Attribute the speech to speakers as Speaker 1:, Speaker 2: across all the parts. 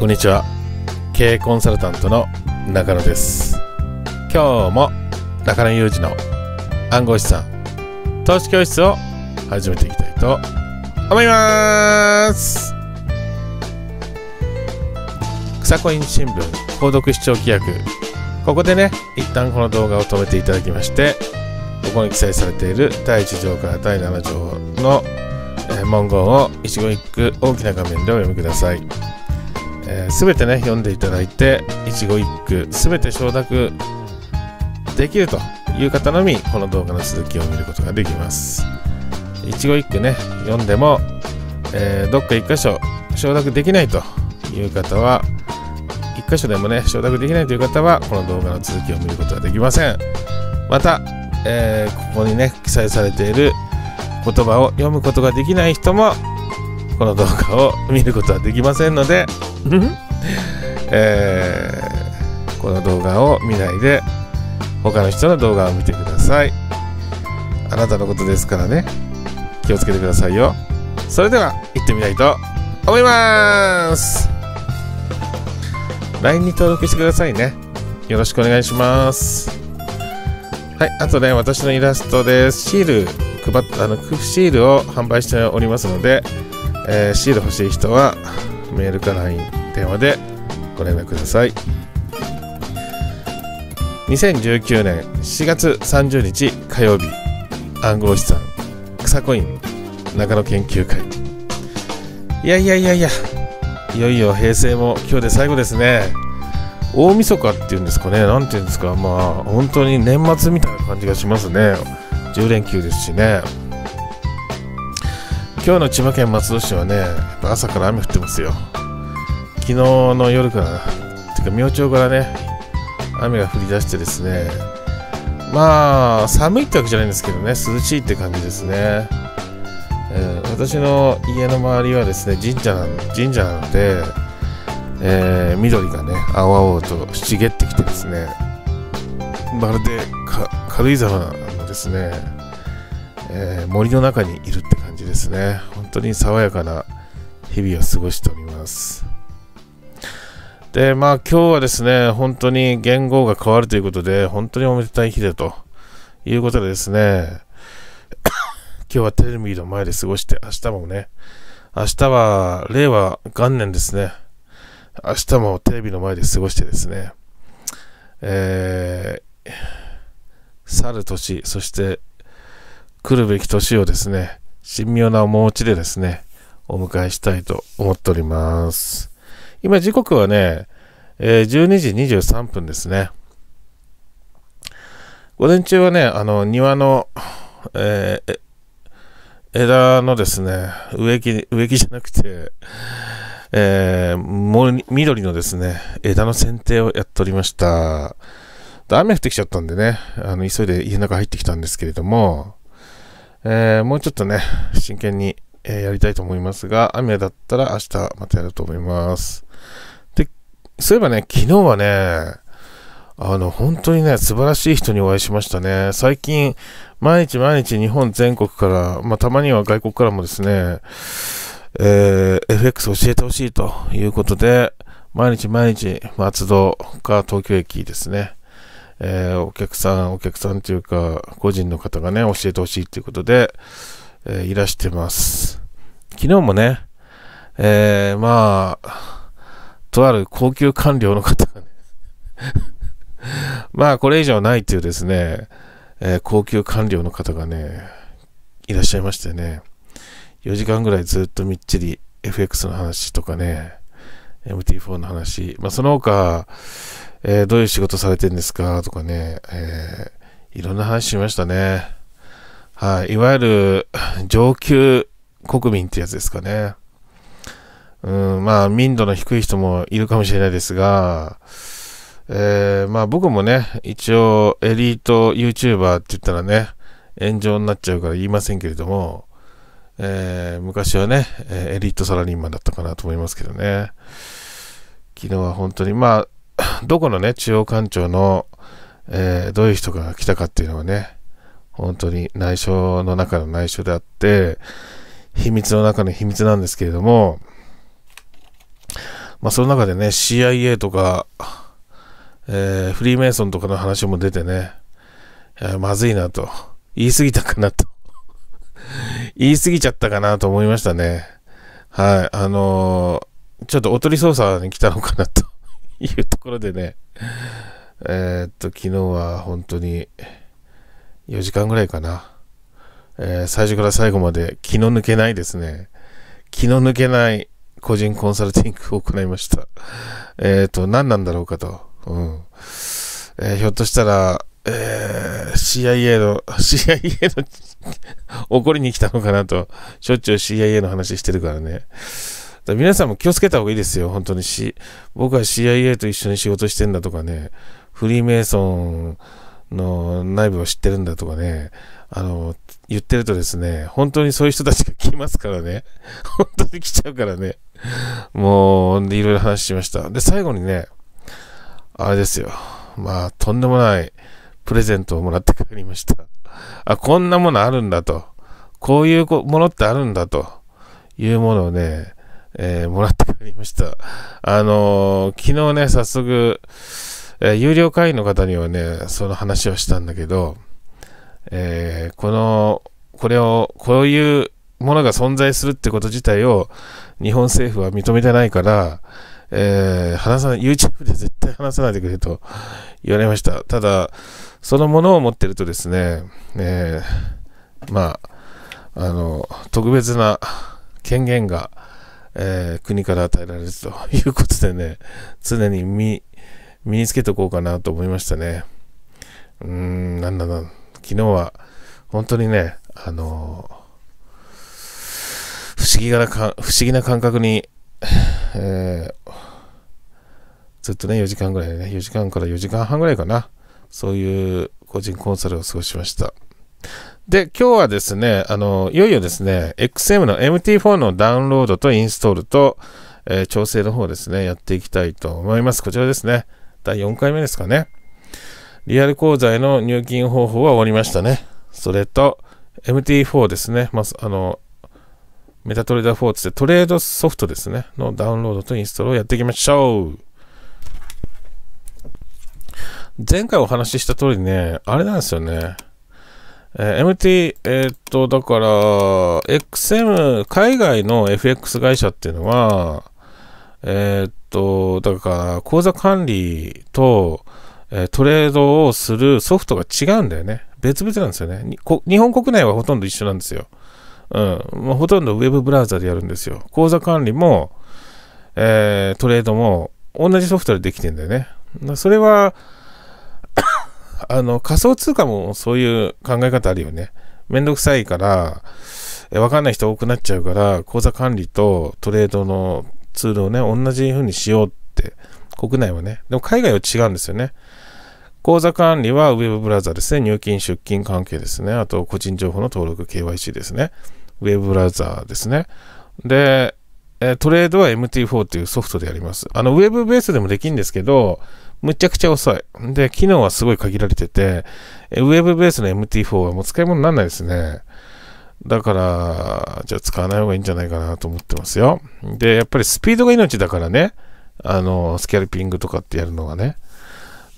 Speaker 1: こんにちは経営コンサルタントの中野です今日も中野裕二の暗号資産投資教室を始めていきたいと思います草コイン新聞購読視聴規約ここでね一旦この動画を止めていただきましてここに記載されている第1条から第7条の文言を一語一句大きな画面でお読みください。えー、全てね読んでいただいて一語一句全て承諾できるという方のみこの動画の続きを見ることができます一語一句ね読んでも、えー、どっか一箇所承諾できないという方は一箇所でもね承諾できないという方はこの動画の続きを見ることはできませんまた、えー、ここにね記載されている言葉を読むことができない人もこの動画を見ることはできませんので、えー、この動画を見ないで他の人の動画を見てくださいあなたのことですからね気をつけてくださいよそれでは行ってみたいと思います LINE に登録してくださいねよろしくお願いしますはいあとね私のイラストですシール配ったあのシールを販売しておりますのでえー、シール欲しい人はメールか LINE 電話でご連絡ください2019年7月30日火曜日暗号資産草コイン中野研究会いやいやいやいやいよいよ平成も今日で最後ですね大晦日っていうんですかね何ていうんですかまあ本当に年末みたいな感じがしますね10連休ですしね今日の千葉県松戸市はね、やっぱ朝から雨降ってますよ。昨日の夜から、てか明朝からね、雨が降り出してですね、まあ、寒いってわけじゃないんですけどね、涼しいって感じですね。えー、私の家の周りはですね、神社な神社なので、えー、緑がね、青々と茂ってきてですね、まるで軽井沢のですね、えー、森の中にいるってじですね。本当に爽やかな日々を過ごしております。で、まあ今日はですね、本当に言語が変わるということで、本当におめでたい日だということでですね、今日はテレビの前で過ごして、明日もね、明日は令和元年ですね、明日もテレビの前で過ごしてですね、えー、去る年、そして来るべき年をですね、神妙な面持ちでですね、お迎えしたいと思っております。今時刻はね、えー、12時23分ですね。午前中はね、あの、庭の、えー、枝のですね、植木、植木じゃなくて、えー、緑のですね、枝の剪定をやっておりました。雨降ってきちゃったんでね、あの、急いで家の中入ってきたんですけれども、えー、もうちょっとね、真剣に、えー、やりたいと思いますが、雨だったら明日またやると思います。で、そういえばね、昨日はね、あの、本当にね、素晴らしい人にお会いしましたね。最近、毎日毎日日本全国から、まあ、たまには外国からもですね、えー、FX 教えてほしいということで、毎日毎日松戸か東京駅ですね、えー、お客さん、お客さんというか、個人の方がね、教えてほしいということで、えー、いらしてます。昨日もね、えー、まあ、とある高級官僚の方がね まあ、これ以上ないというですね、えー、高級官僚の方がね、いらっしゃいましてね、4時間ぐらいずっとみっちり FX の話とかね、MT4 の話、まあ、その他、えー、どういう仕事されてるんですかとかね、えー、いろんな話しましたね。はい、いわゆる上級国民ってやつですかね。うん、まあ、民度の低い人もいるかもしれないですが、えー、まあ僕もね、一応エリート YouTuber って言ったらね、炎上になっちゃうから言いませんけれども、えー、昔はね、エリートサラリーマンだったかなと思いますけどね。昨日は本当に、まあ、どこのね、中央官庁の、えー、どういう人が来たかっていうのはね、本当に内緒の中の内緒であって、秘密の中の秘密なんですけれども、まあその中でね、CIA とか、えー、フリーメイソンとかの話も出てね、まずいなと、言い過ぎたかなと 言い過ぎちゃったかなと思いましたね。はい、あのー、ちょっとおとり捜査に来たのかなというところでね、えー、っと、昨日は本当に4時間ぐらいかな。えー、最初から最後まで気の抜けないですね。気の抜けない個人コンサルティングを行いました。えっ、と、何なんだろうかと。うん。えー、ひょっとしたら、えー、CIA の、CIA の 怒りに来たのかなと。しょっちゅう CIA の話してるからね。だ皆さんも気をつけた方がいいですよ、本当にし。僕は CIA と一緒に仕事してんだとかね、フリーメイソンの内部を知ってるんだとかね、あの、言ってるとですね、本当にそういう人たちが来ますからね。本当に来ちゃうからね。もう、で、いろいろ話しました。で、最後にね、あれですよ。まあ、とんでもないプレゼントをもらって帰りました。あ、こんなものあるんだと。こういうものってあるんだというものをね、えー、もらって帰りました。あのー、昨日ね、早速、えー、有料会員の方にはね、その話をしたんだけど、えこの、これを、こういうものが存在するってこと自体を日本政府は認めてないから、えー、話さない、YouTube で絶対話さないでくれと言われました。ただ、そのものを持ってるとですね、えー、まあ、あの、特別な権限が、えー、国から与えられるということでね、常に身、身につけておこうかなと思いましたね。うーん、なんだな、昨日は本当にね、あのー、不思議な不思議な感覚に、えー、ずっとね、4時間ぐらいね、4時間から4時間半ぐらいかな、そういう個人コンサルを過ごしました。で、今日はですね、あの、いよいよですね、XM の MT4 のダウンロードとインストールと、えー、調整の方ですね、やっていきたいと思います。こちらですね、第4回目ですかね。リアル口座への入金方法は終わりましたね。それと、MT4 ですね、まあ、あの、メタトレーダー4つでトレードソフトですね、のダウンロードとインストールをやっていきましょう。前回お話しした通りね、あれなんですよね。えー、MT、えー、っと、だから、XM、海外の FX 会社っていうのは、えー、っと、だから、口座管理と、えトレードをするソフトが違うんだよね。別々なんですよね。日本国内はほとんど一緒なんですよ。うん。まあ、ほとんどウェブブラウザでやるんですよ。口座管理も、えトレードも、同じソフトでできてんだよね。それは、あの、仮想通貨もそういう考え方あるよね。めんどくさいから、え、わかんない人多くなっちゃうから、口座管理とトレードのツールをね、同じ風にしようって、国内はね。でも海外は違うんですよね。口座管理はウェブブラウザですね。入金、出金関係ですね。あと、個人情報の登録、KYC ですね。ウェブブラウザですね。で、えトレードは MT4 というソフトでやります。あの、ウェブベースでもできるんですけど、むちゃくちゃ遅い。で、機能はすごい限られてて、ウェブベースの MT4 はもう使い物にならないですね。だから、じゃあ使わない方がいいんじゃないかなと思ってますよ。で、やっぱりスピードが命だからね。あの、スキャルピングとかってやるのがね。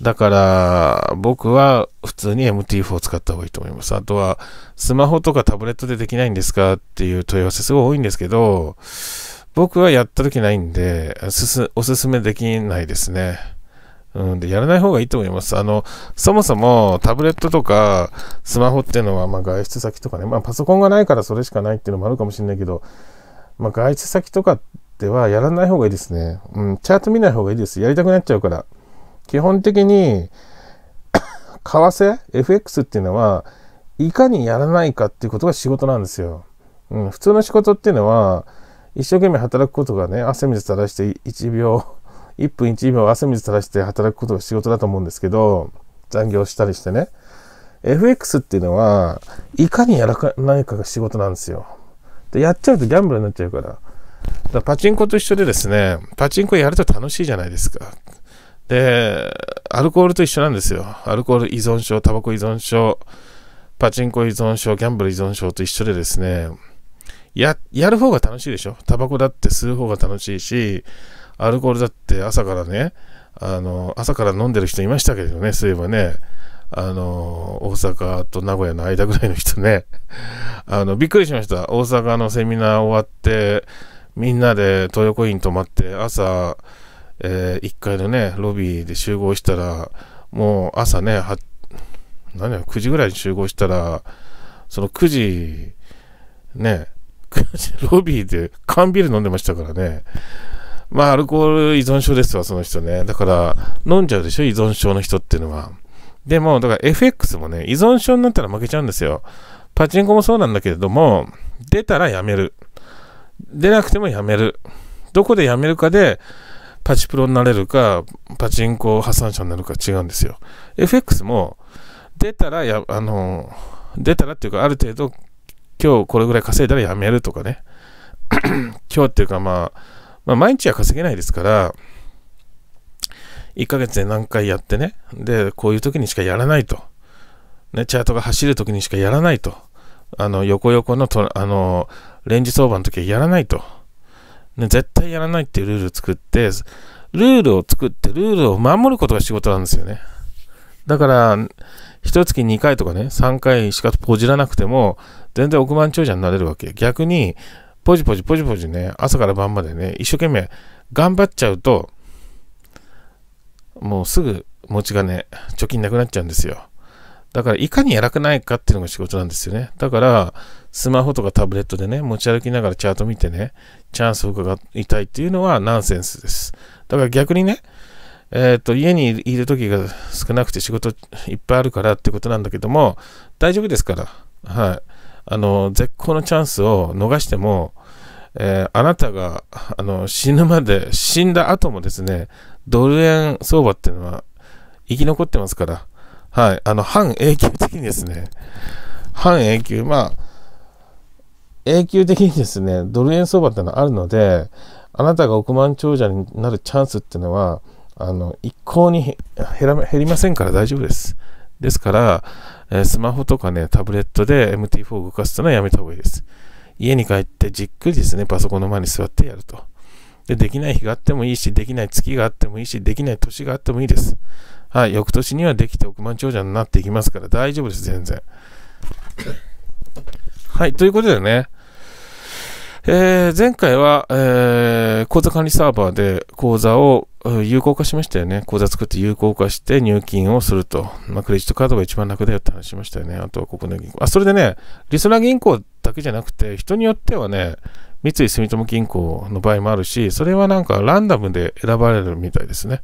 Speaker 1: だから、僕は普通に MT4 を使った方がいいと思います。あとは、スマホとかタブレットでできないんですかっていう問い合わせすごい多いんですけど、僕はやった時ないんで、おすすめできないですね。うん、でやらない方がいいと思います。あの、そもそもタブレットとかスマホっていうのは、まあ、外出先とかね、まあ、パソコンがないからそれしかないっていうのもあるかもしれないけど、まあ、外出先とかではやらない方がいいですね。うん、チャート見ない方がいいです。やりたくなっちゃうから。基本的に 為替 ?FX っていうのは、いかにやらないかっていうことが仕事なんですよ。うん、普通の仕事っていうのは、一生懸命働くことがね、汗水垂らして1秒1分1秒汗水垂らして働くことが仕事だと思うんですけど、残業したりしてね。FX っていうのは、いかにやらないかが仕事なんですよ。で、やっちゃうとギャンブルになっちゃうから。だからパチンコと一緒でですね、パチンコやると楽しいじゃないですか。で、アルコールと一緒なんですよ。アルコール依存症、タバコ依存症、パチンコ依存症、ギャンブル依存症と一緒でですね、や、やる方が楽しいでしょタバコだって吸う方が楽しいし、アルコールだって朝からね、あの、朝から飲んでる人いましたけどね、そういえばね、あの、大阪と名古屋の間ぐらいの人ね、あの、びっくりしました。大阪のセミナー終わって、みんなで東横イン泊まって、朝、えー、1階のね、ロビーで集合したら、もう朝ね、何や、9時ぐらいに集合したら、その9時、ね、ロビーで缶ビール飲んでましたからね、まあ、アルコール依存症ですわ、その人ね。だから、飲んじゃうでしょ、依存症の人っていうのは。でも、だから FX もね、依存症になったら負けちゃうんですよ。パチンコもそうなんだけれども、出たらやめる。出なくてもやめる。どこでやめるかで、パチプロになれるか、パチンコ破産者になるか違うんですよ。FX も、出たらや、あの、出たらっていうか、ある程度、今日これぐらい稼いだらやめるとかね。今日っていうか、まあ、まあ、毎日は稼げないですから、1ヶ月で何回やってね、で、こういう時にしかやらないと。ね、チャートが走る時にしかやらないと。あの、横横のと、あの、レンジ相場の時はやらないと。ね、絶対やらないっていうルールを作って、ルールを作って、ルールを守ることが仕事なんですよね。だから、一月2回とかね、3回しかポジらなくても、全然億万長者になれるわけ。逆に、ポジポジポジポジね、朝から晩までね、一生懸命頑張っちゃうと、もうすぐ持ち金、貯金なくなっちゃうんですよ。だから、いかに偉くないかっていうのが仕事なんですよね。だから、スマホとかタブレットでね、持ち歩きながらチャート見てね、チャンスを伺いたいっていうのはナンセンスです。だから逆にね、えっ、ー、と、家にいる時が少なくて仕事いっぱいあるからってことなんだけども、大丈夫ですから。はい。あの、絶好のチャンスを逃しても、えー、あなたが、あの、死ぬまで、死んだ後もですね、ドル円相場っていうのは生き残ってますから、はい、あの、半永久的にですね、半永久、まあ、永久的にですね、ドル円相場っていうのはあるので、あなたが億万長者になるチャンスっていうのは、あの、一向に減りませんから大丈夫です。ですから、えスマホとかね、タブレットで MT4 を動かすのはやめた方がいいです。家に帰ってじっくりですね、パソコンの前に座ってやると。で、できない日があってもいいし、できない月があってもいいし、できない年があってもいいです。はい、翌年にはできて億万長者になっていきますから大丈夫です、全然。はい、ということでね、えー、前回は、えー、口座管理サーバーで口座を有効化しましたよね。口座作って有効化して入金をすると。まあ、クレジットカードが一番楽だよって話しましたよね。あとは国内銀行。あ、それでね、スナー銀行だけじゃなくて、人によってはね、三井住友銀行の場合もあるし、それはなんかランダムで選ばれるみたいですね。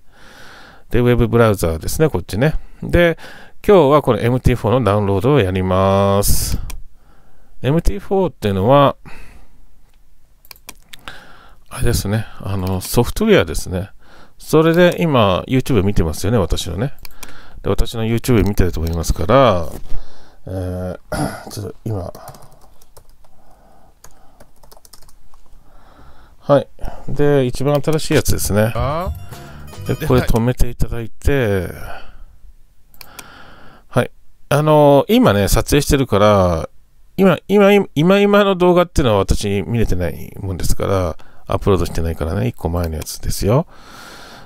Speaker 1: で、ウェブブラウザーですね、こっちね。で、今日はこの MT4 のダウンロードをやります。MT4 っていうのは、あれですね、あの、ソフトウェアですね。それで今、YouTube 見てますよね、私のね。で、私の YouTube 見てると思いますから、えー、ちょっと今、はい。で、一番新しいやつですね。で、これ止めていただいて、はい。あのー、今ね、撮影してるから、今、今、今、今の動画っていうのは私見れてないもんですから、アップロードしてないからね、1個前のやつですよ。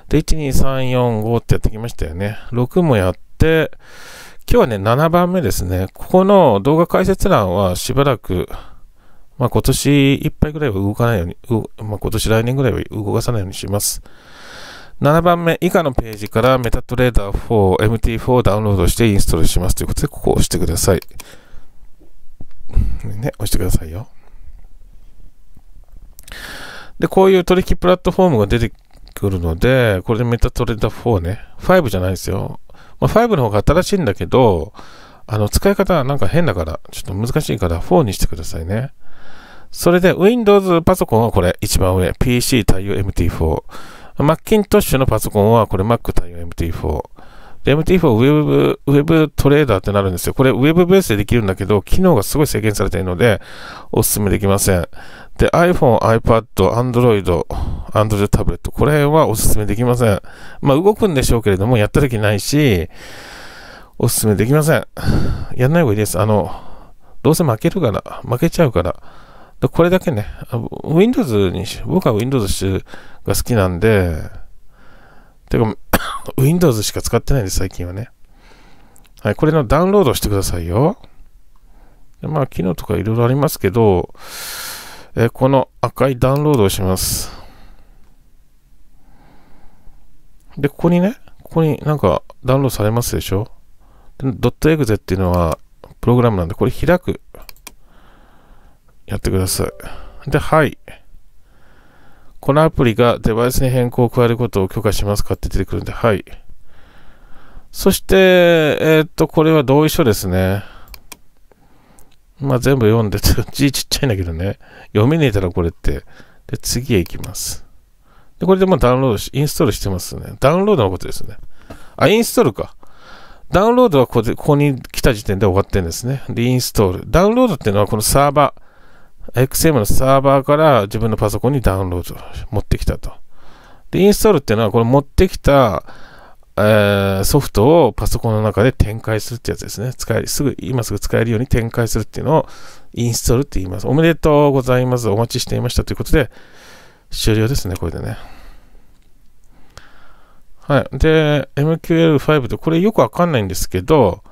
Speaker 1: で、12345ってやってきましたよね。6もやって、今日はね、7番目ですね。ここの動画解説欄はしばらく、まあ、今年いっぱいぐらいは動かないように、うまあ、今年来年ぐらいは動かさないようにします。7番目以下のページからメタトレーダー4、MT4 をダウンロードしてインストールしますということで、ここを押してください。ね、押してくださいよ。で、こういう取引プラットフォームが出てくるので、これでメタトレーダー4ね、5じゃないですよ。まあ、5の方が新しいんだけど、あの、使い方はなんか変だから、ちょっと難しいから4にしてくださいね。それで Windows パソコンはこれ一番上、PC 対応 MT4。Macintosh のパソコンはこれ Mac 対応 MT4。で、MT4 ウェブ、ウェブトレーダーってなるんですよ。これウェブベースでできるんだけど、機能がすごい制限されているので、お勧めできません。で、iPhone、iPad、Android、Android タブレット、これはおすすめできません。まあ、動くんでしょうけれども、やった時ないし、おすすめできません。やんない方がいいです。あの、どうせ負けるから、負けちゃうから。でこれだけね、Windows にし、僕は Windows が好きなんで、てか、Windows しか使ってないんです、最近はね。はい、これのダウンロードしてくださいよ。まあ、機能とかいろいろありますけど、えこの赤いダウンロードをします。で、ここにね、ここになんかダウンロードされますでしょドットエグゼっていうのはプログラムなんで、これ開く。やってください。で、はい。このアプリがデバイスに変更を加えることを許可しますかって出てくるんで、はい。そして、えっ、と、これは同意書ですね。まあ、全部読んでて、字ちっちゃいんだけどね、読めねえだろ、これって。で、次へ行きます。で、これでもダウンロードし、インストールしてますね。ダウンロードのことですね。あ、インストールか。ダウンロードはここで、ここに来た時点で終わってんですね。で、インストール。ダウンロードっていうのはこのサーバー、XM のサーバーから自分のパソコンにダウンロード持ってきたと。で、インストールっていうのはこれ持ってきたえー、ソフトをパソコンの中で展開するってやつですね。使い、すぐ、今すぐ使えるように展開するっていうのをインストールって言います。おめでとうございます。お待ちしていましたということで、終了ですね、これでね。はい。で、MQL5 と、これよくわかんないんですけど、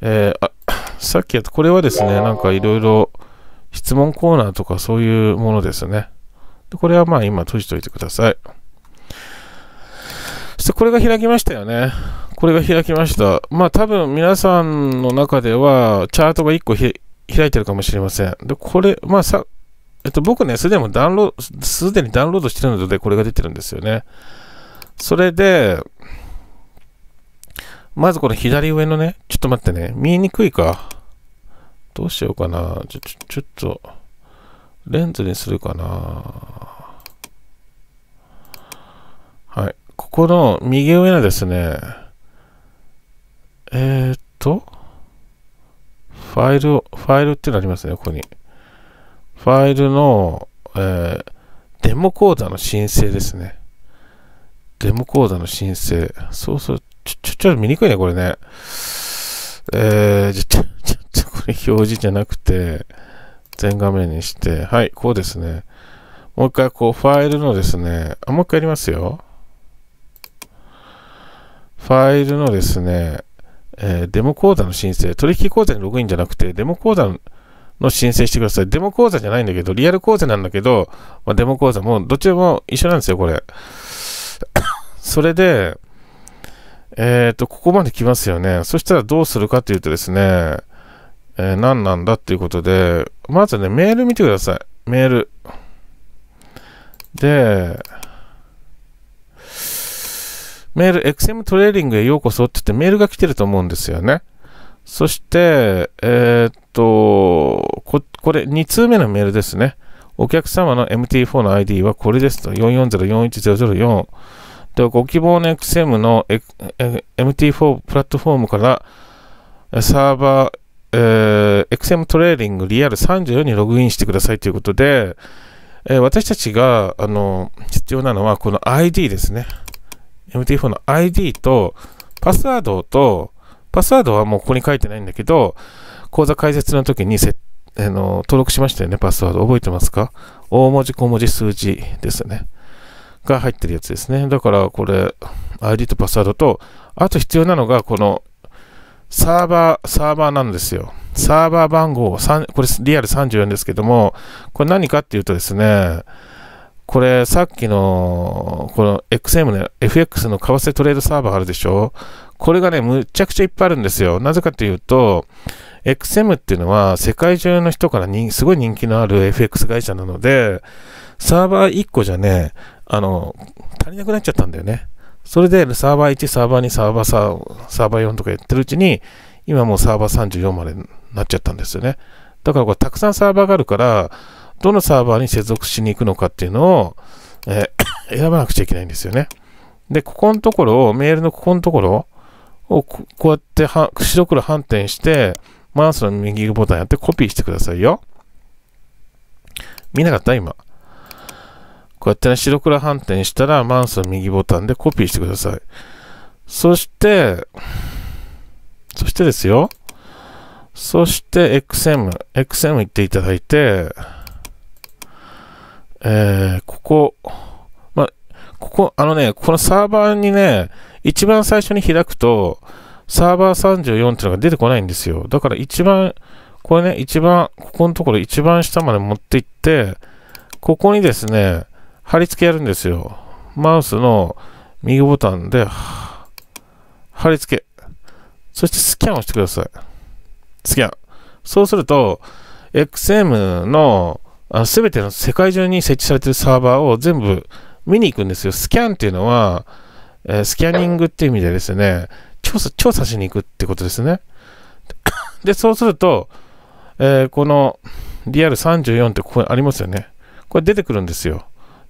Speaker 1: えー、さっきやった、これはですね、なんかいろいろ質問コーナーとかそういうものですね。でこれはまあ今閉じといてください。してこれが開きましたよね。これが開きました。まあ多分皆さんの中ではチャートが1個開いてるかもしれません。で、これ、まあさ、えっと僕ね、すでにダウンロード、すでにダウンロードしてるのでこれが出てるんですよね。それで、まずこの左上のね、ちょっと待ってね、見えにくいか。どうしようかな。ちょ、ちょ、ちょっと、レンズにするかな。はい。ここの右上のですね、えー、っと、ファイル、ファイルってのありますね、ここに。ファイルの、えー、デモ講座の申請ですね。デモ講座の申請。そうそう、ちょ、ちょ、ちょっと見にくいね、これね。えー、じゃ、ちょ、ちょ、これ表示じゃなくて、全画面にして、はい、こうですね。もう一回、こう、ファイルのですね、あ、もう一回やりますよ。ファイルのですね、えー、デモ講座の申請、取引講座にログインじゃなくて、デモ講座の申請してください。デモ講座じゃないんだけど、リアル講座なんだけど、まあ、デモ講座も、どっちも一緒なんですよ、これ。それで、えっ、ー、と、ここまで来ますよね。そしたらどうするかというとですね、えー、何なんだっていうことで、まずね、メール見てください。メール。で、メール、XM トレーディングへようこそって言ってメールが来てると思うんですよね。そして、えー、っと、こ、これ2通目のメールですね。お客様の MT4 の ID はこれですと。440-41004。で、ご希望の XM の、MT4 プラットフォームからサーバー、えー、XM トレーディングリアル34にログインしてくださいということで、えー、私たちが、あの、必要なのはこの ID ですね。MT4 の ID とパスワードと、パスワードはもうここに書いてないんだけど、講座解説の時にせあの登録しましたよね、パスワード。覚えてますか大文字、小文字、数字ですね。が入ってるやつですね。だからこれ、ID とパスワードと、あと必要なのがこのサーバー、サーバーなんですよ。サーバー番号、これリアル34ですけども、これ何かっていうとですね、これさっきの、この XM の FX の為替トレードサーバーあるでしょこれがね、むちゃくちゃいっぱいあるんですよ。なぜかというと、XM っていうのは世界中の人からにすごい人気のある FX 会社なので、サーバー1個じゃね、あの、足りなくなっちゃったんだよね。それでサーバー1、サーバー2、サーバー3、サーバー4とかやってるうちに、今もうサーバー34までなっちゃったんですよね。だからこれたくさんサーバーがあるから、どのサーバーに接続しに行くのかっていうのを、えー、選ばなくちゃいけないんですよね。で、ここのところを、メールのここのところをこうやって白黒反転して、マウスの右ボタンやってコピーしてくださいよ。見なかった今。こうやってね、白黒反転したら、マウスの右ボタンでコピーしてください。そして、そしてですよ。そして XM、XM 行っていただいて、えー、ここ、まここ、あのね、このサーバーにね、一番最初に開くと、サーバー34っていうのが出てこないんですよ。だから一番、これね、一番、ここのところ一番下まで持っていって、ここにですね、貼り付けやるんですよ。マウスの右ボタンで、貼り付け。そしてスキャンをしてください。スキャン。そうすると、XM のすべての世界中に設置されてるサーバーを全部見に行くんですよ。スキャンっていうのは、えー、スキャニングっていう意味でですね、調査、調査しに行くってことですね。で、そうすると、えー、この DR34 ってここにありますよね。これ出てくるんですよ。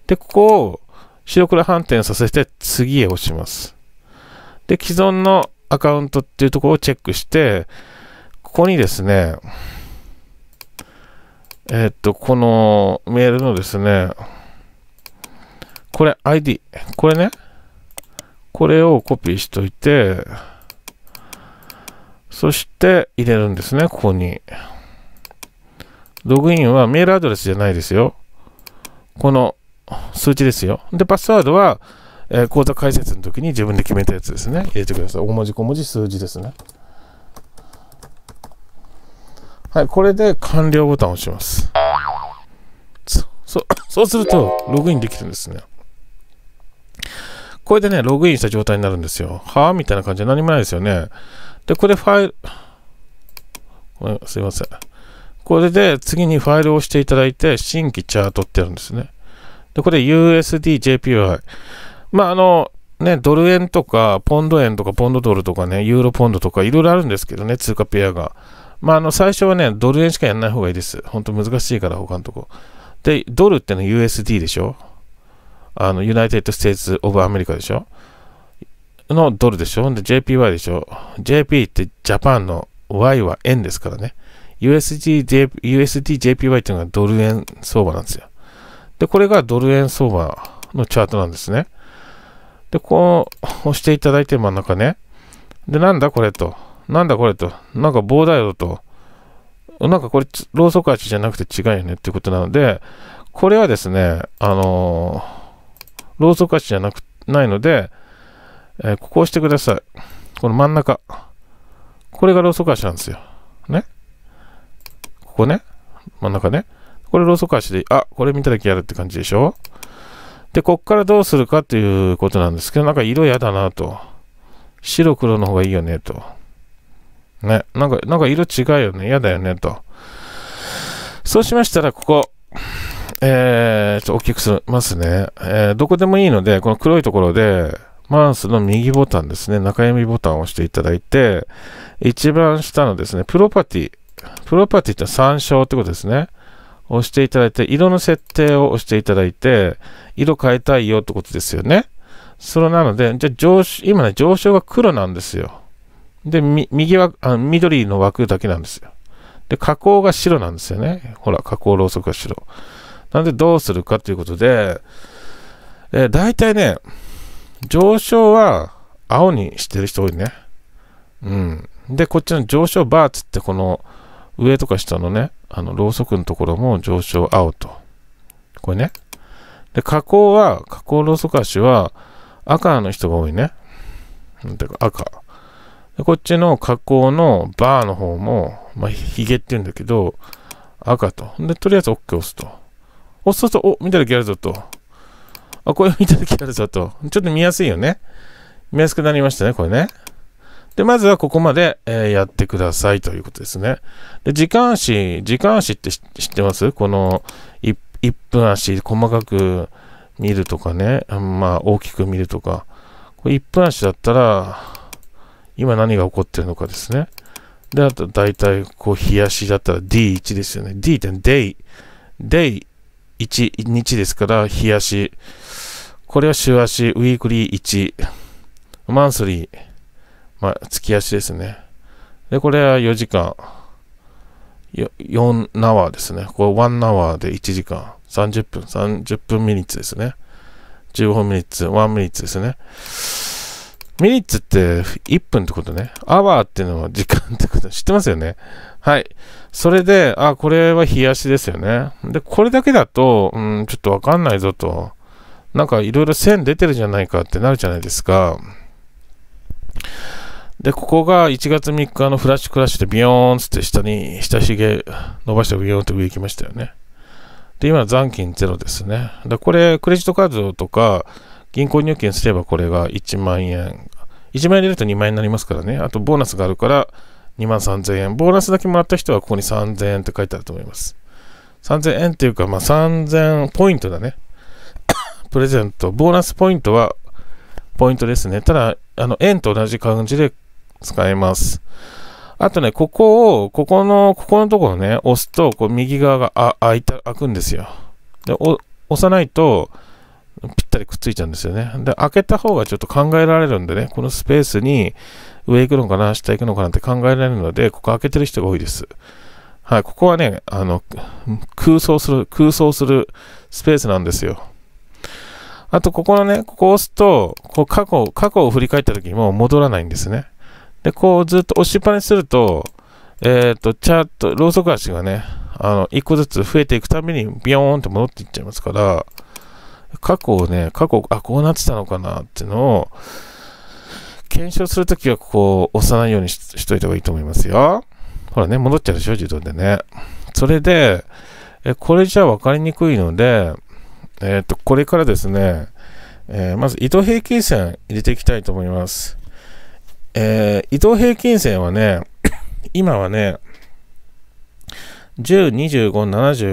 Speaker 1: で、ここを白黒反転させて次へ押します。で、既存のアカウントっていうところをチェックして、ここにですね、えっと、このメールのですね、これ ID、これね、これをコピーしといて、そして入れるんですね、ここに。ログインはメールアドレスじゃないですよ。この数字ですよ。で、パスワードは、えー、口座開設の時に自分で決めたやつですね。入れてください。大文字小文字数字ですね。はい、これで完了ボタンを押します。そそうすると、ログインできるんですね。これでね、ログインした状態になるんですよ。はぁみたいな感じで何もないですよね。で、これファイル、すいません。これで次にファイルを押していただいて、新規チャートってやるんですね。で、これ USDJPY。まあ、あの、ね、ドル円とか、ポンド円とか、ポンドドルとかね、ユーロポンドとか、いろいろあるんですけどね、通貨ペアが。まあ、あの最初はね、ドル円しかやらない方がいいです。本当難しいから、他のとこ。で、ドルってのは USD でしょあの、ユナイテッド・ステイツ・オブ・アメリカでしょのドルでしょで、JPY でしょ ?JP ってジャパンの Y は円ですからね。USD、USD、JPY っていうのがドル円相場なんですよ。で、これがドル円相場のチャートなんですね。で、こう押していただいて真ん中ね。で、なんだこれと。なんだこれと、なんか棒だよと、なんかこれ、ローソク味じゃなくて違うよねってことなので、これはですね、あのー、ローソク味じゃなく、ないので、えー、ここを押してください。この真ん中。これがローソク足なんですよ。ね。ここね。真ん中ね。これローソク足で、あ、これ見ただけやるって感じでしょで、こっからどうするかっていうことなんですけど、なんか色やだなと。白黒の方がいいよねと。ね、なんか、なんか色違うよね、嫌だよね、と。そうしましたら、ここ、えー、ちょっと大きくしますね。えー、どこでもいいので、この黒いところで、マウスの右ボタンですね、中指ボタンを押していただいて、一番下のですね、プロパティ、プロパティって参照ってことですね。押していただいて、色の設定を押していただいて、色変えたいよってことですよね。それなので、じゃあ上、今ね、上昇が黒なんですよ。で、右はあ緑の枠だけなんですよ。で、加工が白なんですよね。ほら、加工ろうそくが白。なんでどうするかということで、えー、大体ね、上昇は青にしてる人多いね。うん。で、こっちの上昇バーツってこの上とか下のね、あの、ろうそくのところも上昇青と。これね。で、加工は、加工ろうそく足は赤の人が多いね。んてか赤。こっちの加工のバーの方も、まあ、ヒゲって言うんだけど、赤と。で、とりあえず OK 押すと。押すと、お、見ただけやるぞと。あ、これ見ただけやるぞと。ちょっと見やすいよね。見やすくなりましたね、これね。で、まずはここまで、えー、やってくださいということですね。で、時間足、時間足って知ってますこの1、1分足、細かく見るとかね、まあ、大きく見るとか。これ1分足だったら、今何が起こってるのかですね。で、あと大体、こう、冷やしだったら D1 ですよね。D って day、day1 日ですから、冷やし。これは週足、ウィークリー1、マンスリー、まあ、月足ですね。で、これは4時間、4ナワーですね。これ1ナワーで1時間、30分、30分ミニッツですね。15ミニッツ、1ミニッツですね。ミリッツって1分ってことね。アワーっていうのは時間ってこと知ってますよね。はい。それで、あ、これは冷やしですよね。で、これだけだと、うん、ちょっとわかんないぞと。なんかいろいろ線出てるじゃないかってなるじゃないですか。で、ここが1月3日のフラッシュクラッシュでビヨーンつって下に、下髭伸ばしてビヨーンって上行きましたよね。で、今残金ゼロですね。で、これ、クレジットカードとか、銀行入金すればこれが1万円。1万円入れると2万円になりますからね。あとボーナスがあるから2万3000円。ボーナスだけもらった人はここに3000円って書いてあると思います。3000円っていうか、まあ、3000ポイントだね。プレゼント。ボーナスポイントはポイントですね。ただ、あの、円と同じ感じで使えます。あとね、ここを、ここの、ここのところね、押すと、こう右側があ開いた、開くんですよ。で、押さないと、ぴったりくっついちゃうんですよね。で、開けた方がちょっと考えられるんでね、このスペースに上行くのかな、下行くのかなって考えられるので、ここ開けてる人が多いです。はい、ここはね、あの、空想する、空想するスペースなんですよ。あと、ここのね、ここを押すと、こう過去、過去を振り返った時にも戻らないんですね。で、こうずっと押しっぱにすると、えっ、ー、と、チャート、ローソク足がね、あの、一個ずつ増えていくために、ビヨーンって戻っていっちゃいますから、過去をね、過去、あ、こうなってたのかなっていうのを、検証するときは、こう、押さないようにしといた方がいいと思いますよ。ほらね、戻っちゃうでしょ、自動でね。それで、えこれじゃ分かりにくいので、えっ、ー、と、これからですね、えー、まず移動平均線入れていきたいと思います。えー、移動平均線はね、今はね、10、25、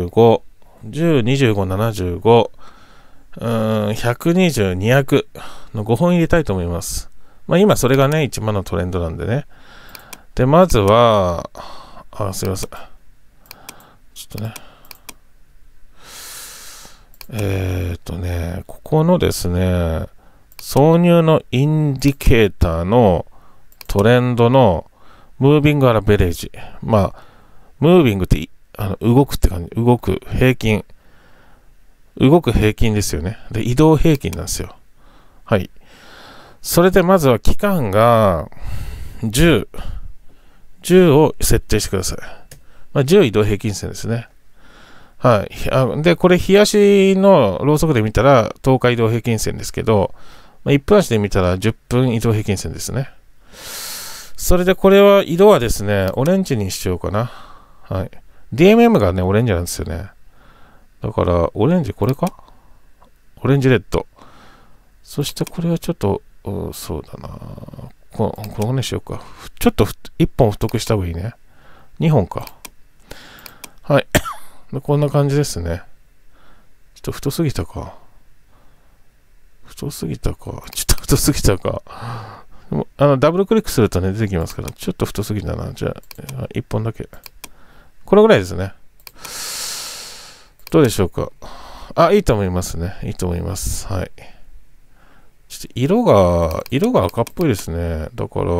Speaker 1: 75、10、25、75、うん、120、200の5本入れたいと思います。まあ今それがね、一番のトレンドなんでね。で、まずは、あ、すいません。ちょっとね。えー、っとね、ここのですね、挿入のインディケーターのトレンドのムービングアラベレージ。まあ、ムービングってあの動くって感じ、動く平均。動く平均ですよね。で、移動平均なんですよ。はい。それでまずは期間が10、10を設定してください。まあ、10移動平均線ですね。はい。あで、これ、日足のローソクで見たら10日移動平均線ですけど、まあ、1分足で見たら10分移動平均線ですね。それでこれは色はですね、オレンジにしようかな。はい。DMM がね、オレンジなんですよね。だから、オレンジこれかオレンジレッド。そしてこれはちょっと、そうだなこのにしようか。ちょっと1本太くした方がいいね。2本か。はい。でこんな感じですね。ちょっと太すぎたか。太すぎたか。ちょっと太すぎたか。でもあのダブルクリックするとね、出てきますから、ちょっと太すぎたな。じゃあ、1本だけ。これぐらいですね。どうでしょうか。あ、いいと思いますね。いいと思います。はい。ちょっと色が、色が赤っぽいですね。だから、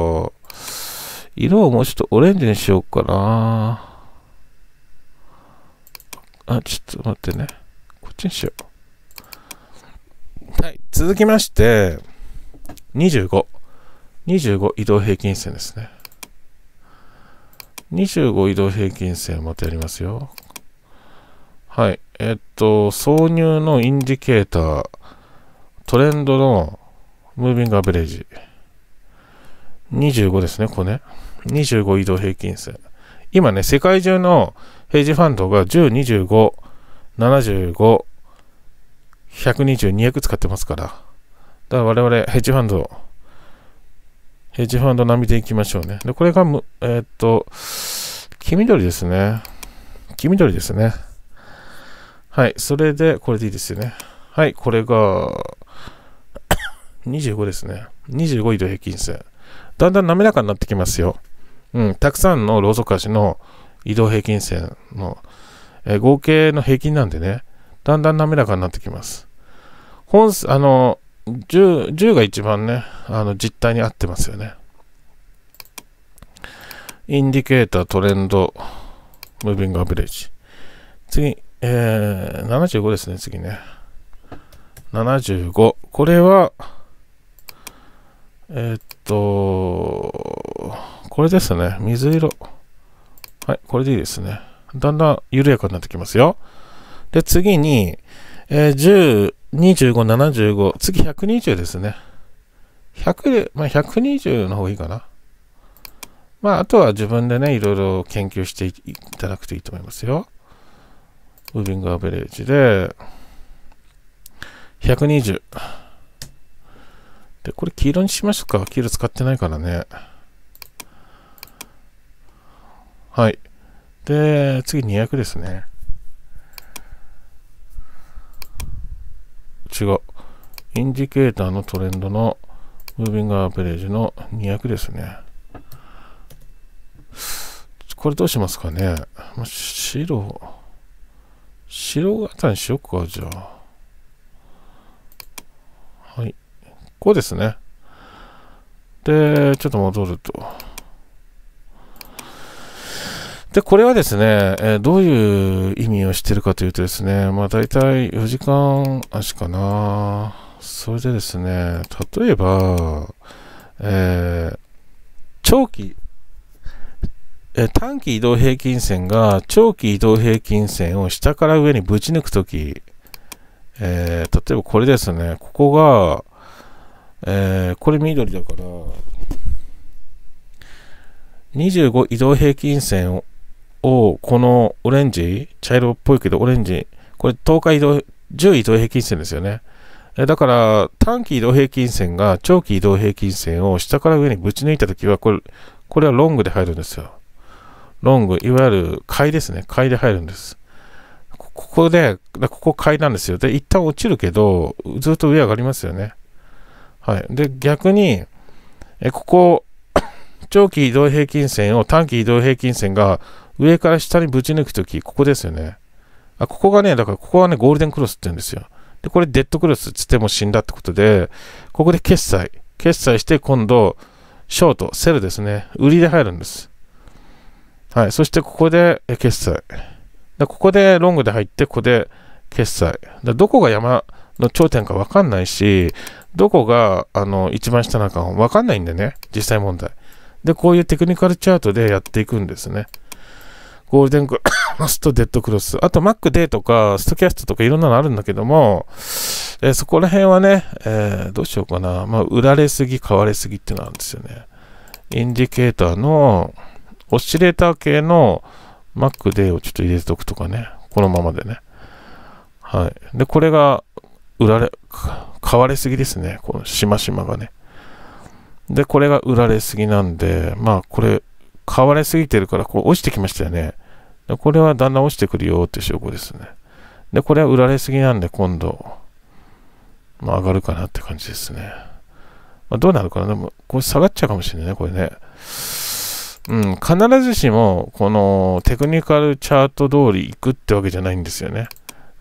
Speaker 1: 色をもうちょっとオレンジにしようかな。あ、ちょっと待ってね。こっちにしよう。はい。続きまして、25。25移動平均線ですね。25移動平均線またやりますよ。はい。えっと、挿入のインディケーター、トレンドのムービングアベレージ。25ですね、ここね。25移動平均線。今ね、世界中のヘッジファンドが10、25、75、120、200使ってますから。だから我々、ヘッジファンド、ヘッジファンド並みでいきましょうね。で、これがむ、えー、っと、黄緑ですね。黄緑ですね。はい、それで、これでいいですよね。はい、これが、25ですね。25移動平均線。だんだん滑らかになってきますよ。うん、たくさんのローソク足の移動平均線の、えー、合計の平均なんでね、だんだん滑らかになってきます。本、あの、10, 10が一番ね、あの実態に合ってますよね。インディケーター、トレンド、ムービングアベレージ。次、えー、75ですね、次ね。75。これは、えー、っと、これですね。水色。はい、これでいいですね。だんだん緩やかになってきますよ。で、次に、えー、10、25、75。次、120ですね。100で、まあ、120の方がいいかな。まあ、あとは自分でね、いろいろ研究していただくといいと思いますよ。ウービングアベレージで、120。で、これ黄色にしましょうか。黄色使ってないからね。はい。で、次200ですね。違う。インジケーターのトレンドのムービングアベレージの200ですね。これどうしますかね。白。白型にしよっか、じゃあ。はい。こうですね。で、ちょっと戻ると。で、これはですね、えどういう意味をしてるかというとですね、まあ大体4時間足かな。それでですね、例えば、えー、長期短期移動平均線が長期移動平均線を下から上にぶち抜くとき、えー、例えばこれですね、ここが、えー、これ緑だから、25移動平均線を、このオレンジ、茶色っぽいけどオレンジ、これ10日移動、10移動平均線ですよね。だから短期移動平均線が長期移動平均線を下から上にぶち抜いたときはこれ、これはロングで入るんですよ。ロング、いわゆる買いですね。買いで入るんです。ここで、ここ買いなんですよ。で、一旦落ちるけど、ずっと上上がりますよね。はい。で、逆に、えここ、長期移動平均線を短期移動平均線が上から下にぶち抜くとき、ここですよね。あ、ここがね、だからここはね、ゴールデンクロスって言うんですよ。で、これデッドクロスつっても死んだってことで、ここで決済。決済して今度、ショート、セルですね。売りで入るんです。はい、そしてここで決済。でここでロングで入って、ここで決済。でどこが山の頂点か分かんないし、どこがあの一番下なのか分かんないんでね、実際問題。で、こういうテクニカルチャートでやっていくんですね。ゴールデンクロ スとデッドクロス。あと MacD とか、ストキャストとかいろんなのあるんだけども、えー、そこら辺はね、えー、どうしようかな。まあ、売られすぎ、買われすぎってなあるんですよね。インディケーターの、オシレーター系の Mac でをちょっと入れておくとかね。このままでね。はい。で、これが売られ、買われすぎですね。このしましまがね。で、これが売られすぎなんで、まあこれ、買われすぎてるから、こう落ちてきましたよね。で、これはだんだん落ちてくるよって証拠ですね。で、これは売られすぎなんで、今度、まあ上がるかなって感じですね。まあどうなるかな。でも、これ下がっちゃうかもしれないね、これね。うん、必ずしもこのテクニカルチャート通り行くってわけじゃないんですよね。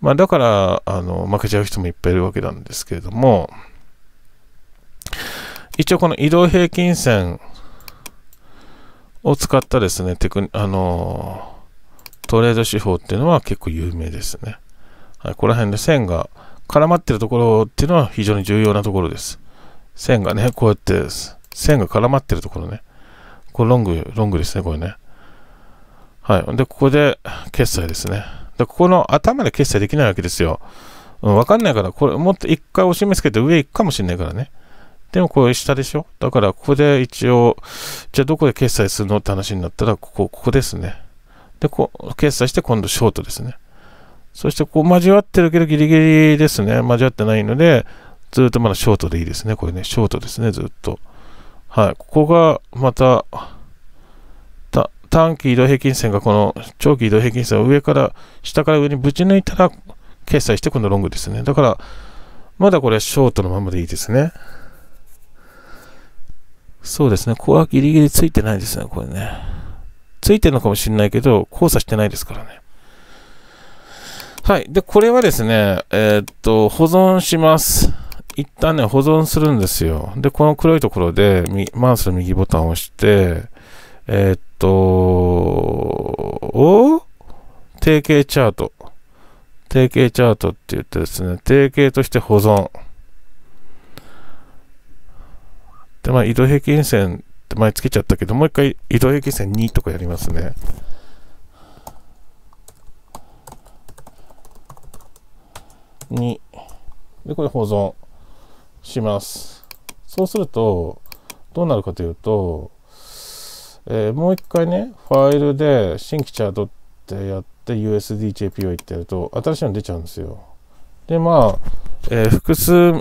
Speaker 1: まあ、だからあの負けちゃう人もいっぱいいるわけなんですけれども、一応この移動平均線を使ったですね、テクあのトレード手法っていうのは結構有名ですね。はい、ここら辺で線が絡まってるところっていうのは非常に重要なところです。線がね、こうやって線が絡まってるところね。これロング、ロングですね、これね。はい。で、ここで決済ですね。で、ここの頭で決済できないわけですよ。うん、わかんないから、これもっと一回押し目つけて上行くかもしんないからね。でもこれ下でしょだからここで一応、じゃあどこで決済するのって話になったら、ここ、ここですね。で、こう、決済して今度ショートですね。そしてこう交わってるけどギリギリですね。交わってないので、ずっとまだショートでいいですね。これね、ショートですね、ずっと。はい、ここがまた短期移動平均線がこの長期移動平均線を上から下から上にぶち抜いたら決済してこのロングですねだからまだこれショートのままでいいですねそうですねここはギリギリついてないですねこれねついてるのかもしれないけど交差してないですからねはいでこれはですねえー、っと保存します一旦ね、保存するんですよ。で、この黒いところで、マウスの右ボタンを押して、えー、っと、お定型チャート。定型チャートって言ってですね、定型として保存。で、まあ、移動平均線って前つけちゃったけど、もう一回移動平均線2とかやりますね。2。で、これ保存。します。そうすると、どうなるかというと、えー、もう一回ね、ファイルで新規チャートってやって USDJPOE ってやると、新しいの出ちゃうんですよ。で、まあ、えー、複数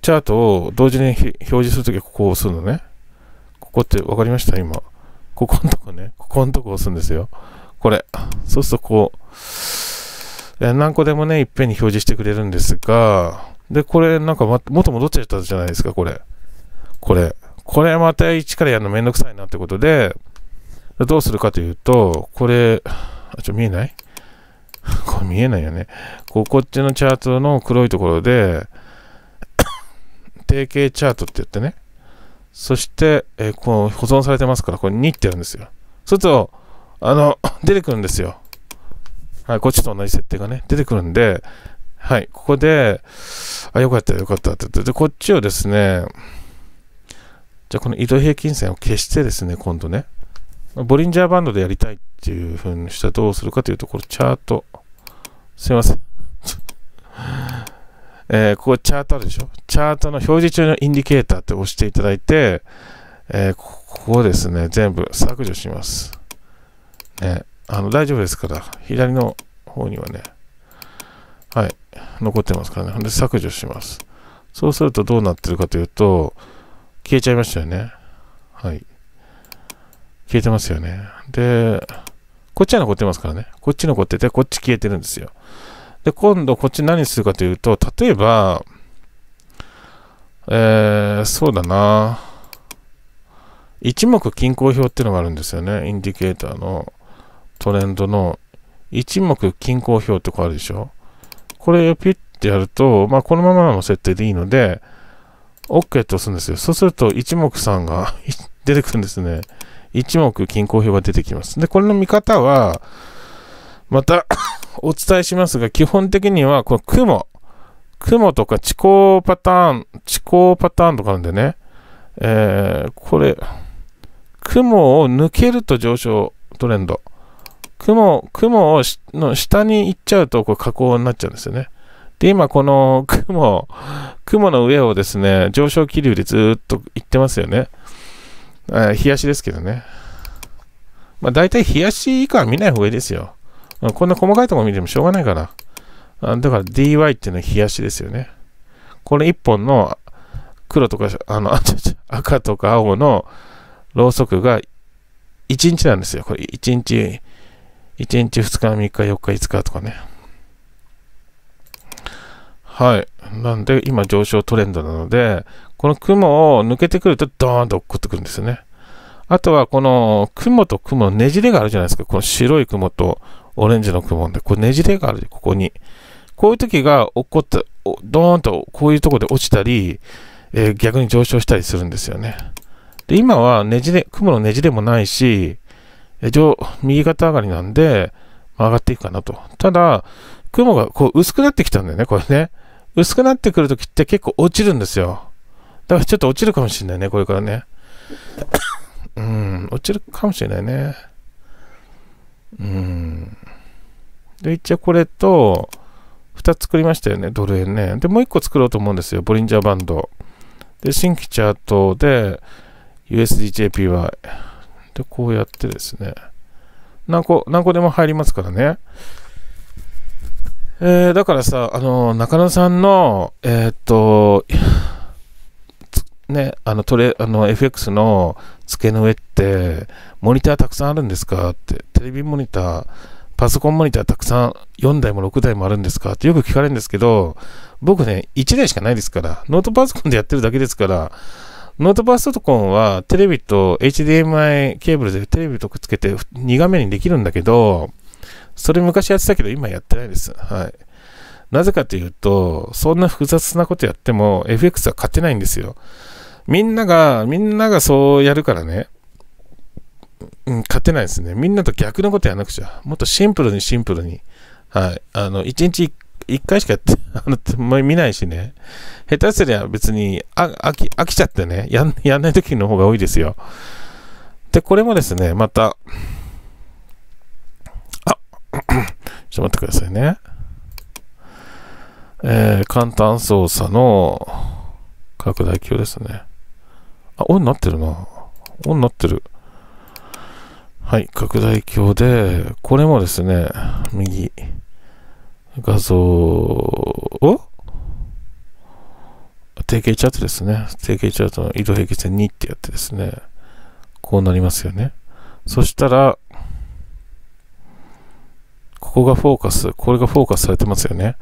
Speaker 1: チャートを同時に表示するときはここを押すのね。ここって分かりました今。ここのとこね。ここのとこ押すんですよ。これ。そうするとこう、えー、何個でもね、いっぺんに表示してくれるんですが、で、これなんかま、元戻っちゃったじゃないですか、これ。これ。これまた一からやるのめんどくさいなってことで、どうするかというと、これ、あ、ちょ、見えない これ見えないよね。ここっちのチャートの黒いところで、定型チャートって言ってね、そして、えー、こう保存されてますから、これ2ってやるんですよ。そうすると、あの、出てくるんですよ。はい、こっちと同じ設定がね、出てくるんで、はい、ここで、あ、よかったよかったって言って、で、こっちをですね、じゃあこの移動平均線を消してですね、今度ね、ボリンジャーバンドでやりたいっていう風にしたらどうするかというと、これチャート、すいません。えー、ここチャートあるでしょチャートの表示中のインディケーターって押していただいて、えー、ここをですね、全部削除します。ね、あの大丈夫ですから、左の方にはね、はい、残ってますからね。で、削除します。そうするとどうなってるかというと、消えちゃいましたよね。はい。消えてますよね。で、こっちは残ってますからね。こっち残ってて、こっち消えてるんですよ。で、今度こっち何するかというと、例えば、えー、そうだな。一目均衡表っていうのがあるんですよね。インディケーターのトレンドの一目均衡表ってこうあるでしょこれをピッてやると、まあ、このままの設定でいいので、OK と押すんですよ。そうすると、一目さんが 出てくるんですね。一目均衡表が出てきます。で、これの見方は、また お伝えしますが、基本的には、この雲、雲とか地高パターン、地高パターンとかあるんでね、えー、これ、雲を抜けると上昇トレンド。雲、雲をの下に行っちゃうと、これ河口になっちゃうんですよね。で、今この 雲、雲の上をですね、上昇気流でずっと行ってますよね。え、冷やしですけどね。まあ大体冷やし以下は見ない方がいいですよ。こんな細かいとこ見てもしょうがないから。あだから DY っていうのは冷やしですよね。この1本の黒とか、あの、赤とか青のろうそくが1日なんですよ。これ1日1日、2日、3日、4日、5日とかね。はい。なんで、今上昇トレンドなので、この雲を抜けてくるとドーンと落っこってくるんですよね。あとは、この雲と雲のねじれがあるじゃないですか。この白い雲とオレンジの雲で、これねじれがある、ここに。こういう時が起こった、ドーンとこういうとこで落ちたり、えー、逆に上昇したりするんですよね。で、今はねじれ、雲のねじれもないし、え上、右肩上がりなんで、上がっていくかなと。ただ、雲がこう薄くなってきたんだよね、これね。薄くなってくるときって結構落ちるんですよ。だからちょっと落ちるかもしれないね、これからね。うん、落ちるかもしれないね。うん。で、一応これと、2つ作りましたよね、ドル円ね。で、もう1個作ろうと思うんですよ、ボリンジャーバンド。で、新規チャートで、USDJPY。で、こうやってですね。何個、何個でも入りますからね。えー、だからさ、あの、中野さんの、えー、っと、ね、あの、トレ、あの、FX の付けの上って、モニターたくさんあるんですかって、テレビモニター、パソコンモニターたくさん4台も6台もあるんですかってよく聞かれるんですけど、僕ね、1台しかないですから、ノートパソコンでやってるだけですから、ノートパソコンはテレビと HDMI ケーブルでテレビとくっつけて2画面にできるんだけど、それ昔やってたけど今やってないです。はい。なぜかというと、そんな複雑なことやっても FX は勝てないんですよ。みんなが、みんながそうやるからね、うん、勝てないですね。みんなと逆のことやらなくちゃ。もっとシンプルにシンプルに。はい。あの、1日1 1回しかやって、あの、見ないしね。下手すりゃ別に飽き、飽きちゃってね、やん、やんない時の方が多いですよ。で、これもですね、また、あ、ちょっと待ってくださいね。えー、簡単操作の拡大鏡ですね。あ、オンになってるな。オンになってる。はい、拡大鏡で、これもですね、右。画像を定型チャートですね。定型チャートの移動平均線2ってやってですね、こうなりますよね。そしたら、ここがフォーカス、これがフォーカスされてますよね。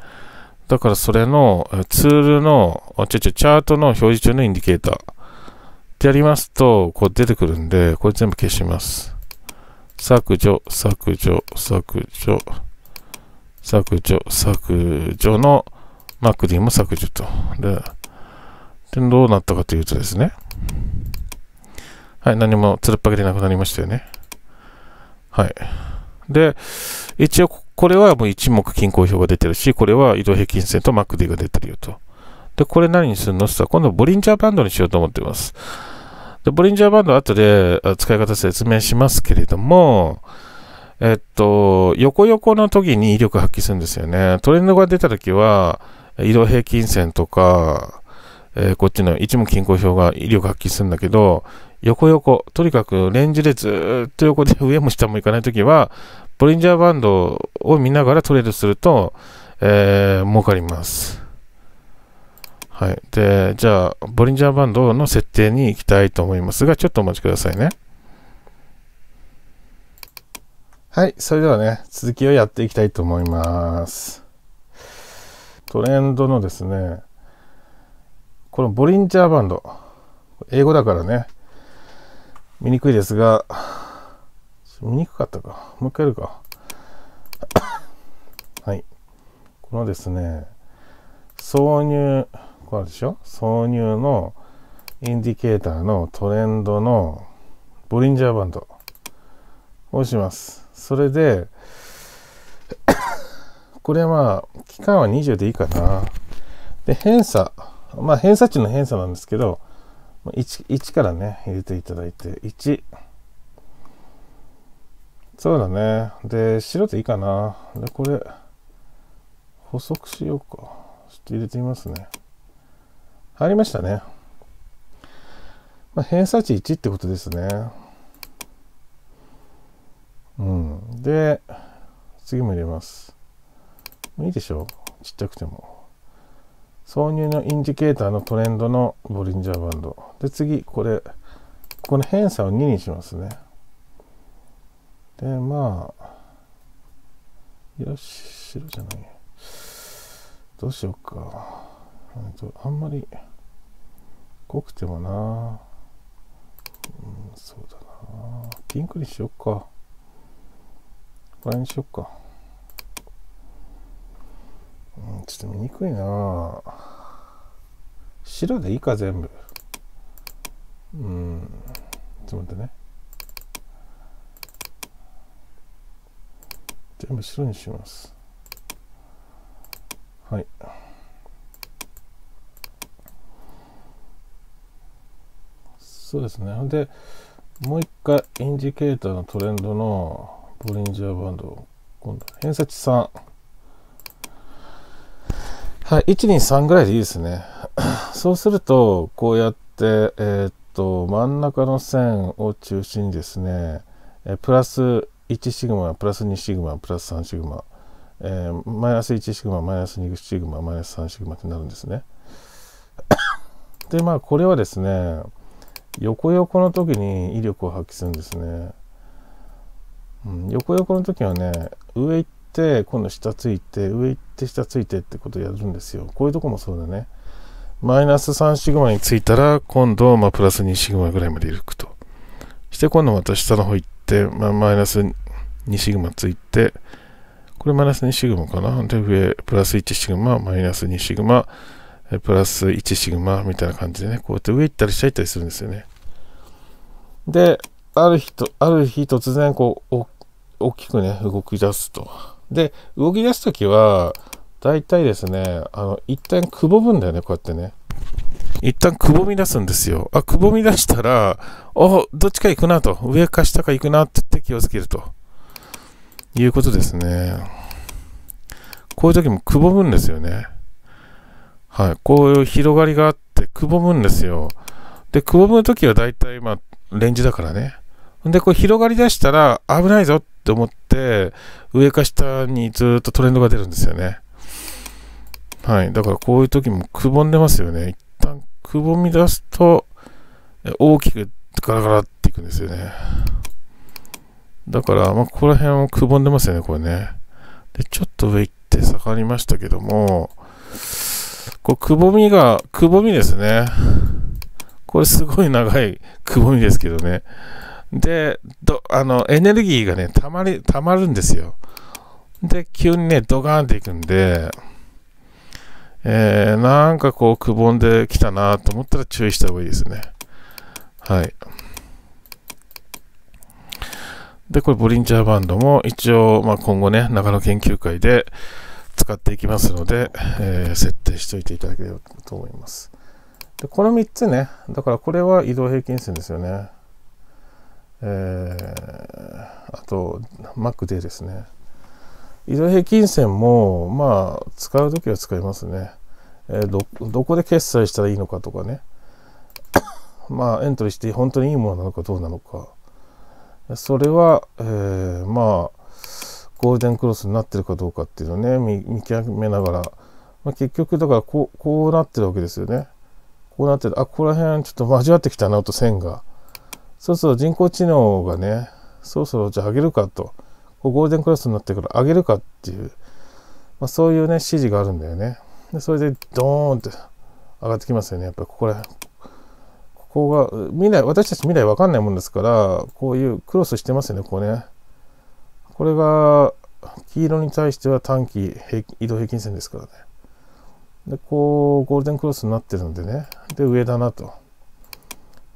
Speaker 1: だからそれのツールの、ちょちょ、チャートの表示中のインディケーターってやりますと、こう出てくるんで、これ全部消します。削除、削除、削除。削除、削除の MacD も削除と。で、でどうなったかというとですね。はい、何もつるっぱげでなくなりましたよね。はい。で、一応、これはもう一目均衡表が出てるし、これは移動平均線と MacD が出てるよと。で、これ何にするのって言ったら、今度ボリンジャーバンドにしようと思ってます。で、ボリンジャーバンド後で使い方説明しますけれども、えっと、横横の時に威力発揮するんですよね。トレンドが出た時は、移動平均線とか、えー、こっちの一目均衡表が威力発揮するんだけど、横横、とにかくレンジでずっと横で上も下も行かない時は、ボリンジャーバンドを見ながらトレードすると、えー、儲かります。はい。で、じゃあ、ボリンジャーバンドの設定に行きたいと思いますが、ちょっとお待ちくださいね。はい、それではね、続きをやっていきたいと思います。トレンドのですね、このボリンジャーバンド、英語だからね、見にくいですが、見にくかったか。もう一回やるか。はい。このですね、挿入、こうあるでしょ挿入のインディケーターのトレンドのボリンジャーバンドをします。それで これは期間は20でいいかな。で、偏差。まあ、偏差値の偏差なんですけど、1, 1からね、入れていただいて、1。そうだね。で、白でいいかな。で、これ、補足しようか。ちょっと入れてみますね。入りましたね。ま偏差値1ってことですね。うん。で、次も入れます。いいでしょう。ちっちゃくても。挿入のインジケーターのトレンドのボリンジャーバンド。で、次、これ、この偏差を2にしますね。で、まあ、よし、白じゃない。どうしようか。あんまり濃くてもな。うん、そうだな。ピンクにしようか。これにしよっか。うん、ちょっと見にくいな白でいいか、全部。うん。ちょっと待ってね。全部白にします。はい。そうですね。で、もう一回インジケーターのトレンドのボリンジャーバンド。今度、偏差値3。はい、123ぐらいでいいですね。そうすると、こうやって、えー、っと、真ん中の線を中心にですね、えプラス1シグマ、プラス2シグマ、プラス3シグマ、えー、マイナス1シグマ、マイナス2シグマ、マイナス3シグマってなるんですね。で、まあ、これはですね、横横の時に威力を発揮するんですね。うん、横横の時はね上行って今度下ついて上行って下ついてってことやるんですよこういうとこもそうだねマイナス3シグマについたら今度まあ、プラス2シグマぐらいまで行くとして今度また下の方行って、まあ、マイナス2シグマついてこれマイナス2シグマかなで上プラス1シグママイナス2シグマプラス1シグマみたいな感じでねこうやって上行ったり下行ったりするんですよねである日とある日突然こう大大きくね、動き出すと。で、動き出す時は、大体ですね、あの、一旦くぼむんだよね、こうやってね。一旦くぼみ出すんですよ。あ、くぼみ出したら、おどっちか行くなと。上か下か行くなってって気をつけると。いうことですね。こういう時もくぼむんですよね。はい。こういう広がりがあって、くぼむんですよ。で、くぼむ時は大体、まあ、レンジだからね。で、こう広がり出したら、危ないぞってって思って、上か下にずっとトレンドが出るんですよね。はい。だからこういう時もくぼんでますよね。一旦くぼみ出すと、大きくガラガラっていくんですよね。だから、まあ、ここら辺もくぼんでますよね、これね。で、ちょっと上行って下がりましたけども、こう、くぼみが、くぼみですね。これすごい長いくぼみですけどね。でどあのエネルギーがねたまりたまるんですよで急にねドガーンっていくんでえー、なんかこうくぼんできたなと思ったら注意した方がいいですねはいでこれボリンジャーバンドも一応、まあ、今後ね長野研究会で使っていきますので、えー、設定しておいていただければと思いますでこの3つねだからこれは移動平均線ですよねえー、あと Mac でですね移動平均線もまあ使う時は使いますね、えー、どどこで決済したらいいのかとかね まあエントリーして本当にいいものなのかどうなのかそれは、えー、まあゴールデンクロスになってるかどうかっていうのをね見極めながら、まあ、結局だからこうこうなってるわけですよねこうなってるあここら辺ちょっと交わってきたなと線がそうすると人工知能がね、そろそろじゃあ上げるかと、ゴールデンクラスになってから上げるかっていう、まあ、そういうね、指示があるんだよね。で、それでドーンって上がってきますよね。やっぱりここらここが、未来、私たち未来わかんないもんですから、こういうクロスしてますよね、こうね。これが、黄色に対しては短期移動平均線ですからね。で、こう、ゴールデンクロスになってるんでね。で、上だなと。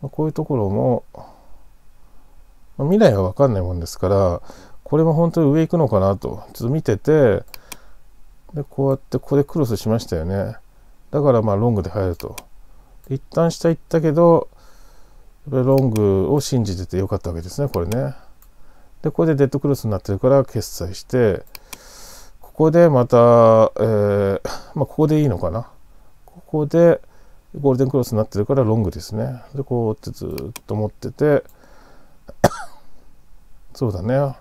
Speaker 1: こういうところも、未来は分かんないもんですからこれも本当に上行くのかなとちょっと見ててでこうやってここでクロスしましたよねだからまあロングで入ると一旦下行ったけどロングを信じててよかったわけですねこれねでこれでデッドクロスになってるから決済してここでまた、えー、まあ、ここでいいのかなここでゴールデンクロスになってるからロングですねでこうってずっと持ってて そうだね。まあ、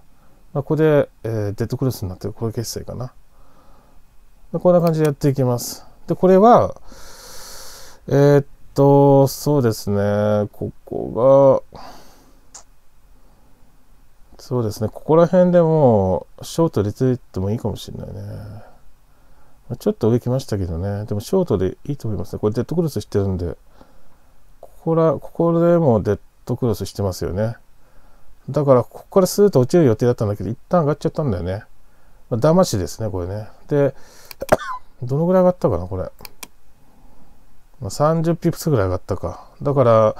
Speaker 1: ここで、えー、デッドクロスになってる。これ決済かな。でこんな感じでやっていきます。で、これは、えー、っと、そうですね。ここが、そうですね。ここら辺でもショートでついてもいいかもしれないね。ちょっと上来ましたけどね。でもショートでいいと思いますね。これデッドクロスしてるんで。ここら、ここでもデッドクロスしてますよね。だからここからスーッと落ちる予定だったんだけど、一旦上がっちゃったんだよね。まあ、しですね、これね。で、どのぐらい上がったかな、これ。まあ、30ピプスぐらい上がったか。だから、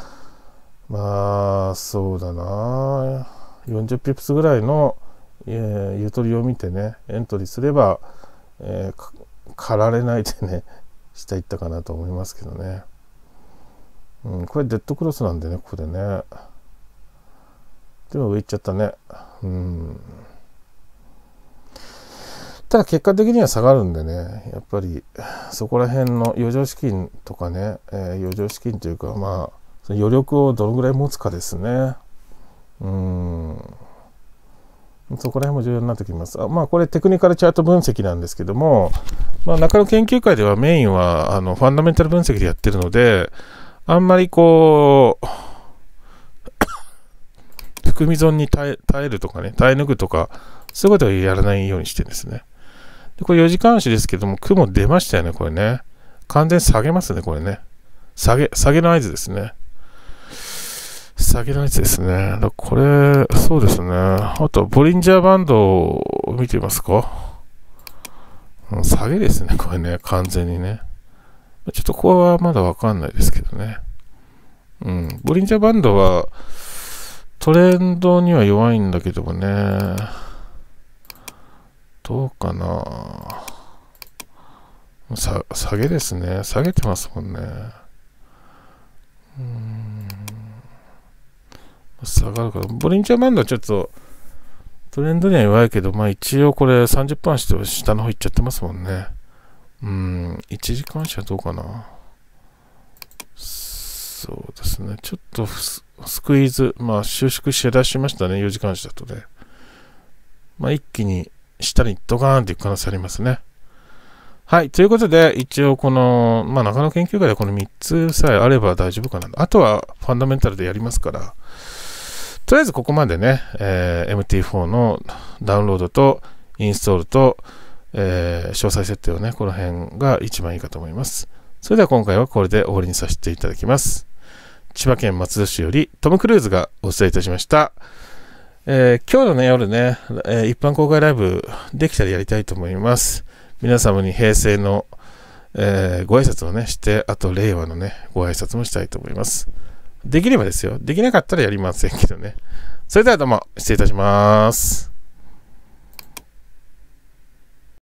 Speaker 1: まあ、そうだな。40ピプスぐらいの、えー、ゆとりを見てね、エントリーすれば、えー、駆られないでね、下行ったかなと思いますけどね。うん、これデッドクロスなんでね、ここでね。でも上行っちゃったね。うん。ただ結果的には下がるんでね、やっぱりそこら辺の余剰資金とかね、えー、余剰資金というか、まあ、その余力をどのぐらい持つかですね。うん。そこら辺も重要になってきます。あまあ、これテクニカルチャート分析なんですけども、まあ、中野研究会ではメインはあのファンダメンタル分析でやってるので、あんまりこう、含み損に耐え耐えるとかね、耐え抜くとか、そういうことはやらないようにしてですね。で、これ4時間足ですけども、雲出ましたよね、これね。完全下げますね、これね。下げ、下げの合図ですね。下げの合図ですね。だこれ、そうですね。あと、ボリンジャーバンドを見てみますか。下げですね、これね、完全にね。ちょっとここはまだわかんないですけどね。うん、ボリンジャーバンドは、トレンドには弱いんだけどもね。どうかな下げですね。下げてますもんね。うん。下がるから。ボリンチャーバンドはちょっとトレンドには弱いけど、まあ一応これ30%して下の方行っちゃってますもんね。うん。1時間足はどうかな。そうですね。ちょっとふす、スクイーズ、まあ、収縮して出しましたね、4時間足だとね。まあ、一気に下にドカーンっていく可能性ありますね。はい。ということで、一応この、まあ、中野研究会でこの3つさえあれば大丈夫かな。あとはファンダメンタルでやりますから、とりあえずここまでね、えー、MT4 のダウンロードとインストールと、えー、詳細設定をね、この辺が一番いいかと思います。それでは今回はこれで終わりにさせていただきます。千葉県松戸市よりトム・クルーズがお伝えいたしました。えー、今日のね、夜ね、えー、一般公開ライブできたらやりたいと思います。皆様に平成の、えー、ご挨拶をね、して、あと令和のね、ご挨拶もしたいと思います。できればですよ。できなかったらやりませんけどね。それではどうも、失礼いたします。